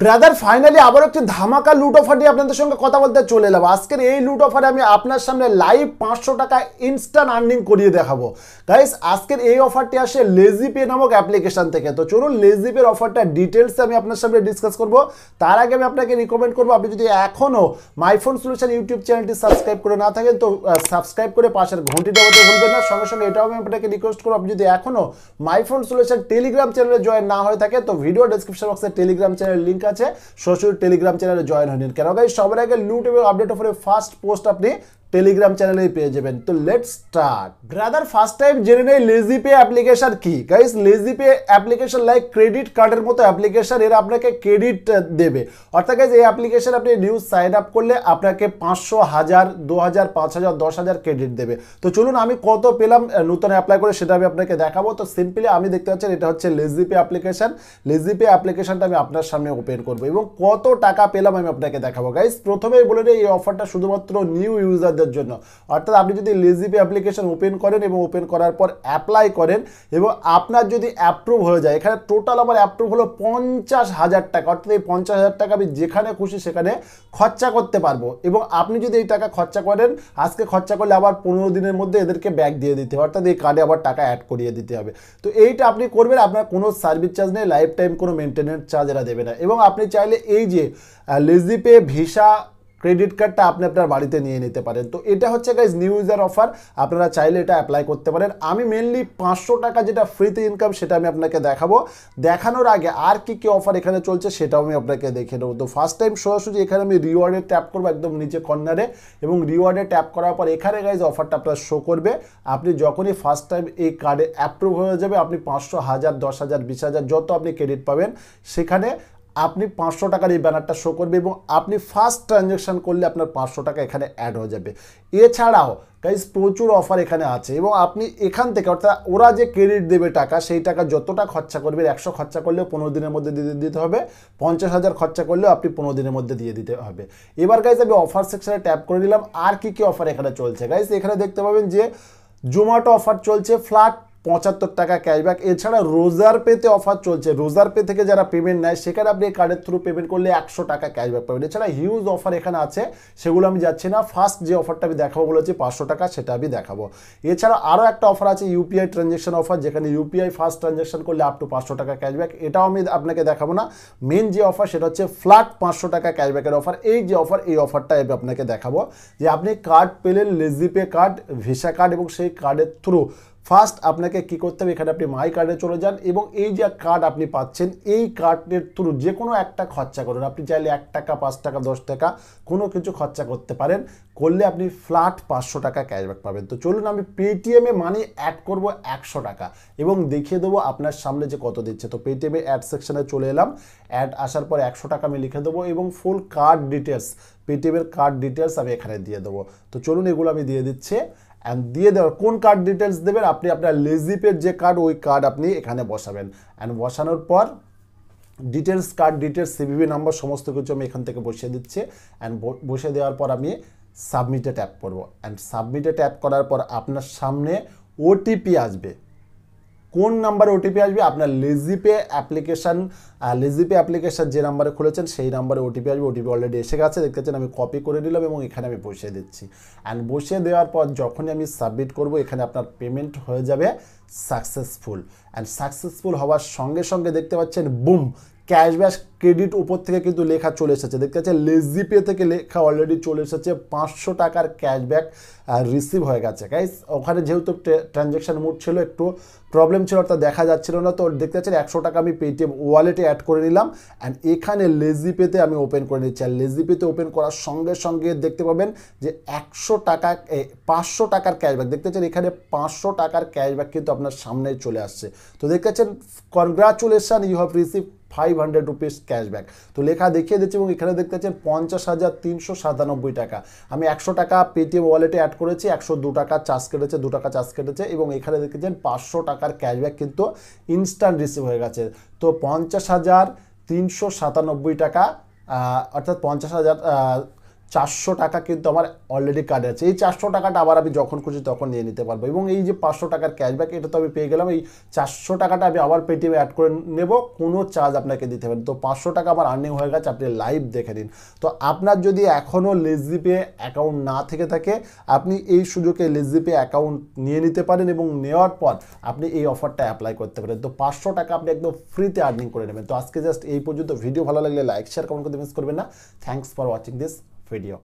brother finally আবার একটি ধামাকা লুট অফার নিয়ে আপনাদের সঙ্গে কথা বলতে চলে এলাম আজকের এই লুট অফারে আমি আপনার সামনে লাইভ পাঁচশো টাকা ইনস্ট্যান্ট আর্নিং করিয়ে দেখাবো গাইস আজকের এই অফারটি আসে লেজি পে নামক অ্যাপ্লিকেশান থেকে তো চলুন লেজি অফারটা ডিটেলসে আমি আপনার সামনে ডিসকাস করব তার আগে আমি আপনাকে রিকমেন্ড করবো আপনি যদি এখনও মাইফোন সলিউশন ইউটিউব চ্যানেলটি সাবস্ক্রাইব করে না থাকেন তো সাবস্ক্রাইব করে পাশের ঘন্টিটা হতে ভুলবেন না সঙ্গে সঙ্গে এটাও আমি আপনাকে রিকোয়েস্ট করবো আপনি যদি এখনও মাইফোন সলিউশন টেলিগ্রাম চ্যানেলে জয়েন না হয়ে থাকে তো ভিডিও ডিসক্রিপশন বক্সে টেলিগ্রাম চ্যানেল লিঙ্ক আছে সরাসরি টেলিগ্রাম চ্যানেলে জয়েন হয়ে নিন কেন গাই সবার আগে লুট এবং আপডেট অফারে ফার্স্ট পোস্ট আপনি টেলিগ্রাম চ্যানেলেই পেয়ে যাবেন তো let start brother first time জেনে নেই লেজি পে অ্যাপ্লিকেশন কি guys lazy pay application like credit কার্ডের মতো অ্যাপ্লিকেশন এরা আপনাকে ক্রেডিট দেবে অর্থাৎ গাইজ এই অ্যাপ্লিকেশন আপনি নিউজ সাইন আপ করলে আপনাকে পাঁচশো হাজার দু হাজার পাঁচ হাজার দশ হাজার ক্রেডিট দেবে তো চলুন আমি কত পেলাম নতুন অ্যাপ্লাই করে সেটা আমি আপনাকে দেখাবো তো সিম্পলি আমি দেখতে পাচ্ছেন এটা হচ্ছে lazy pay application lazy pay অ্যাপ্লিকেশনটা আমি আপনার সামনে ওপেন করবো এবং কত টাকা পেলাম আমি আপনাকে দেখাবো গাইজ প্রথমেই বলে এই অফারটা শুধুমাত্র নিউ ইউজার মহিলাদের জন্য অর্থাৎ আপনি যদি লিজিপি অ্যাপ্লিকেশন ওপেন করেন এবং ওপেন করার পর অ্যাপ্লাই করেন এবং আপনার যদি অ্যাপ্রুভ হয়ে যায় এখানে টোটাল আমার অ্যাপ্রুভ হলো পঞ্চাশ হাজার টাকা অর্থাৎ এই পঞ্চাশ হাজার টাকা আমি যেখানে খুশি সেখানে খরচা করতে পারবো এবং আপনি যদি এই টাকা খরচা করেন আজকে খরচা করলে আবার পনেরো দিনের মধ্যে এদেরকে ব্যাক দিয়ে দিতে হবে অর্থাৎ এই কার্ডে আবার টাকা অ্যাড করিয়ে দিতে হবে তো এইটা আপনি করবেন আপনার কোনো সার্ভিস চার্জ নেই লাইফ টাইম কোনো মেনটেনেন্স চার্জ এরা দেবে না এবং আপনি চাইলে এই যে লেজিপে ভিসা ক্রেডিট কার্ডটা আপনি আপনার বাড়িতে নিয়ে নিতে পারেন তো এটা হচ্ছে গাইজ নিউ ইউজার অফার আপনারা চাইলে এটা অ্যাপ্লাই করতে পারেন আমি মেনলি পাঁচশো টাকা যেটা ফ্রিতে ইনকাম সেটা আমি আপনাকে দেখাবো দেখানোর আগে আর কি কি অফার এখানে চলছে সেটাও আমি আপনাকে দেখে নেবো তো ফার্স্ট টাইম সরাসরি এখানে আমি রিওয়ার্ডে ট্যাপ করবো একদম নিচে কর্নারে এবং রিওয়ার্ডে ট্যাপ করার পর এখানে গাইজ অফারটা আপনার শো করবে আপনি যখনই ফার্স্ট টাইম এই কার্ডে অ্যাপ্রুভ হয়ে যাবে আপনি পাঁচশো হাজার দশ হাজার বিশ হাজার যত আপনি ক্রেডিট পাবেন সেখানে আপনি পাঁচশো টাকার এই ব্যানারটা শো করবে এবং আপনি ফার্স্ট ট্রানজ্যাকশান করলে আপনার পাঁচশো টাকা এখানে অ্যাড হয়ে যাবে এছাড়াও গাইজ প্রচুর অফার এখানে আছে এবং আপনি এখান থেকে অর্থাৎ ওরা যে ক্রেডিট দেবে টাকা সেই টাকা যতটা খরচা করবে একশো খরচা করলেও পনেরো দিনের মধ্যে দিয়ে দিতে হবে পঞ্চাশ হাজার খরচা করলেও আপনি পনেরো দিনের মধ্যে দিয়ে দিতে হবে এবার গাইজ আমি অফার সেকশানে ট্যাপ করে দিলাম আর কি কি অফার এখানে চলছে গাইজ এখানে দেখতে পাবেন যে জোম্যাটো অফার চলছে ফ্ল্যাট পঁচাত্তর টাকা ক্যাশব্যাক এছাড়া রোজার পেতে অফার চলছে রোজার পে থেকে যারা পেমেন্ট নেয় সেখানে আপনি এই কার্ডের থ্রু পেমেন্ট করলে একশো টাকা ক্যাশব্যাক পাবেন এছাড়া হিউজ অফার এখানে আছে সেগুলো আমি যাচ্ছি না ফার্স্ট যে অফারটা আমি দেখাবো বলেছি পাঁচশো টাকা সেটা আমি দেখাবো এছাড়া আরও একটা অফার আছে ইউপিআই ট্রানজ্যাকশন অফার যেখানে ইউপিআই ফার্স্ট ট্রানজ্যাকশন করলে আপ টু পাঁচশো টাকা ক্যাশব্যাক এটাও আমি আপনাকে দেখাবো না মেন যে অফার সেটা হচ্ছে ফ্ল্যাট পাঁচশো টাকা ক্যাশব্যাকের অফার এই যে অফার এই অফারটা আমি আপনাকে দেখাবো যে আপনি কার্ড পেলেন লেজিপে কার্ড ভিসা কার্ড এবং সেই কার্ডের থ্রু ফার্স্ট আপনাকে কি করতে হবে এখানে আপনি মাই কার্ডে চলে যান এবং এই যে কার্ড আপনি পাচ্ছেন এই কার্ডের থ্রু যে কোনো একটা খরচা করুন আপনি চাইলে এক টাকা পাঁচ টাকা দশ টাকা কোনো কিছু খরচা করতে পারেন করলে আপনি ফ্ল্যাট পাঁচশো টাকা ক্যাশব্যাক পাবেন তো চলুন আমি পেটিএমে মানি অ্যাড করব একশো টাকা এবং দেখিয়ে দেবো আপনার সামনে যে কত দিচ্ছে তো পেটিএমে অ্যাড সেকশানে চলে এলাম অ্যাড আসার পর একশো টাকা আমি লিখে দেবো এবং ফুল কার্ড ডিটেলস পেটিএমের কার্ড ডিটেলস আমি এখানে দিয়ে দেবো তো চলুন এগুলো আমি দিয়ে দিচ্ছি অ্যান্ড দিয়ে দেওয়ার কোন কার্ড ডিটেলস দেবেন আপনি আপনার লেজিপের যে কার্ড ওই কার্ড আপনি এখানে বসাবেন অ্যান্ড বসানোর পর details card details CVV number সমস্ত কিছু আমি এখান থেকে বসিয়ে দিচ্ছি অ্যান্ড বসে দেওয়ার পর আমি সাবমিটে ট্যাপ করব অ্যান্ড সাবমিটে ট্যাপ করার পর আপনার সামনে ওটিপি আসবে কোন নাম্বারে ওটিপি আসবে আপনার লেজিপে অ্যাপ্লিকেশান লেজিপে অ্যাপ্লিকেশান যে নাম্বারে খুলেছেন সেই নাম্বারে ওটিপি আসবে ওটিপি অলরেডি এসে গেছে দেখতেছেন আমি কপি করে নিলাম এবং এখানে আমি বসিয়ে দিচ্ছি অ্যান্ড বসিয়ে দেওয়ার পর যখনই আমি সাবমিট করব এখানে আপনার পেমেন্ট হয়ে যাবে সাকসেসফুল অ্যান্ড সাকসেসফুল হওয়ার সঙ্গে সঙ্গে দেখতে পাচ্ছেন বুম ক্যাশব্যাক ক্রেডিট উপর থেকে কিন্তু লেখা চলে এসেছে দেখতে পাচ্ছেন লেজি পে থেকে লেখা অলরেডি চলে এসেছে পাঁচশো টাকার ক্যাশব্যাক রিসিভ হয়ে গেছে গাইস ওখানে যেহেতু ট্রানজ্যাকশান মুড ছিল একটু প্রবলেম ছিল অর্থাৎ দেখা যাচ্ছিল না তো দেখতে পাচ্ছেন একশো টাকা আমি পেটিএম ওয়ালেটে অ্যাড করে নিলাম অ্যান্ড এখানে লেজি পেতে আমি ওপেন করে নিচ্ছি আর লেজি পেতে ওপেন করার সঙ্গে সঙ্গে দেখতে পাবেন যে একশো টাকা পাঁচশো টাকার ক্যাশব্যাক দেখতে পাচ্ছেন এখানে পাঁচশো টাকার ক্যাশব্যাক কিন্তু আপনার সামনে চলে আসছে তো দেখতে পাচ্ছেন congratulation you have receive five hundred rupees cashback তো লেখা দেখিয়ে দিচ্ছে এবং এখানে দেখতে পাচ্ছেন পঞ্চাশ হাজার তিনশো সাতানব্বই টাকা আমি একশো টাকা পেটিএম ওয়ালেটে অ্যাড করেছি একশো দু টাকা চার্জ কেটেছে দু টাকা চার্জ কেটেছে এবং এখানে দেখেছেন পাঁচশো টাকার ক্যাশব্যাক কিন্তু ইনস্ট্যান্ট রিসিভ হয়ে গেছে তো পঞ্চাশ হাজার তিনশো সাতানব্বই টাকা অর্থাৎ পঞ্চাশ হাজার চারশো টাকা কিন্তু আমার অলরেডি কার্ডে আছে এই চারশো টাকাটা আবার আমি যখন খুশি তখন নিয়ে নিতে পারবো এবং এই যে পাঁচশো টাকার ক্যাশব্যাক এটা তো আমি পেয়ে গেলাম এই চারশো টাকাটা আমি আবার পেটিএমে অ্যাড করে নেব কোনো চার্জ আপনাকে দিতে হবে তো পাঁচশো টাকা আমার আর্নিং হয়ে গেছে আপনি লাইভ দেখে নিন তো আপনার যদি এখনও লেজিপে অ্যাকাউন্ট না থেকে থাকে আপনি এই সুযোগে লেজিপে অ্যাকাউন্ট নিয়ে নিতে পারেন এবং নেওয়ার পর আপনি এই অফারটা অ্যাপ্লাই করতে পারেন তো পাঁচশো টাকা আপনি একদম ফ্রিতে আর্নিং করে নেবেন তো আজকে জাস্ট এই পর্যন্ত ভিডিও ভালো লাগলে লাইক শেয়ার কমেন্ট করতে মিস করবেন না thanks for watching this video